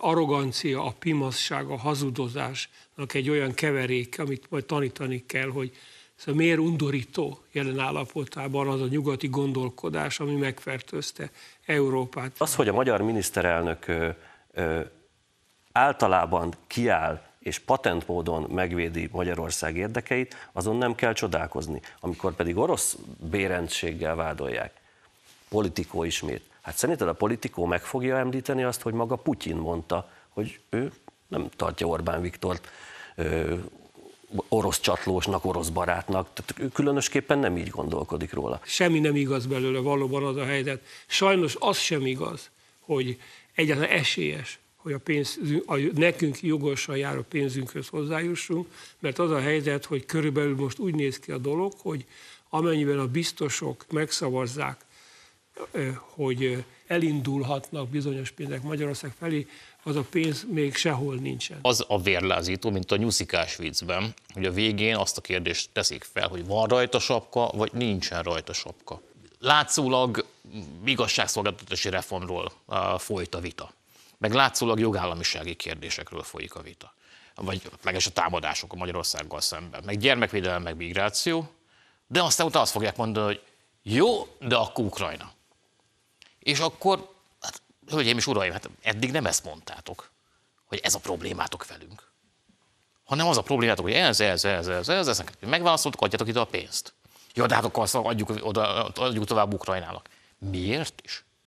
arrogancia, a pimaszság, a hazudozásnak egy olyan keverék, amit majd tanítani kell, hogy szóval miért undorító jelen állapotában az a nyugati gondolkodás, ami megfertőzte Európát. Az, hogy a magyar miniszterelnök ö, ö, általában kiáll és patent módon megvédi Magyarország érdekeit, azon nem kell csodálkozni. Amikor pedig orosz bérendséggel vádolják, politikó ismét, Hát szerinted a politikó meg fogja említeni azt, hogy maga Putyin mondta, hogy ő nem tartja Orbán Viktort ö, orosz csatlósnak, orosz barátnak, tehát ő különösképpen nem így gondolkodik róla. Semmi nem igaz belőle, valóban az a helyzet. Sajnos az sem igaz, hogy egyáltalán esélyes, hogy a, pénz, a nekünk jogosan a pénzünkhöz hozzájussunk, mert az a helyzet, hogy körülbelül most úgy néz ki a dolog, hogy amennyiben a biztosok megszavazzák hogy elindulhatnak bizonyos pénzek Magyarország felé, az a pénz még sehol nincsen. Az a vérlázító, mint a nyuszikás viccben, hogy a végén azt a kérdést teszik fel, hogy van rajta sapka, vagy nincsen rajta sapka. Látszólag igazságszolgáltatási reformról folyt a vita, meg látszólag jogállamisági kérdésekről folyik a vita, vagy leges a támadások a Magyarországgal szemben, meg gyermekvédelem, meg migráció, de aztán utána azt fogják mondani, hogy jó, de akkor Ukrajna. És akkor, hát, hölgyeim és uraim, hát eddig nem ezt mondtátok, hogy ez a problémátok velünk. Hanem az a problémátok, hogy ez, ez, ez, ez, ez, ez, megválaszoltuk, adjátok ide a pénzt. Jó, de hát akkor azt adjuk, oda, adjuk tovább Ukrajnának. Miért is?